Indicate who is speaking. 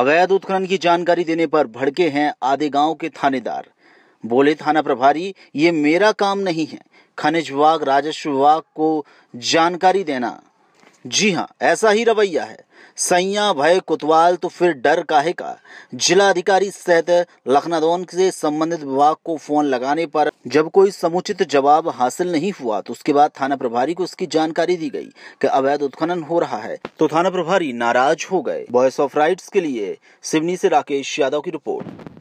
Speaker 1: अवैध उत्खनन की जानकारी देने पर भड़के हैं आधे गांव के थानेदार बोले थाना प्रभारी ये मेरा काम नहीं है खनिज विभाग राजस्व विभाग को जानकारी देना जी हाँ ऐसा ही रवैया है सैया भय कोतवाल तो फिर डर काहे का जिलाधिकारी सहित लखनादौन से संबंधित विभाग को फोन लगाने पर जब कोई समुचित जवाब हासिल नहीं हुआ तो उसके बाद थाना प्रभारी को उसकी जानकारी दी गई कि अवैध उत्खनन हो रहा है तो थाना प्रभारी नाराज हो गए वॉइस ऑफ राइट्स के लिए सिवनी से राकेश यादव की रिपोर्ट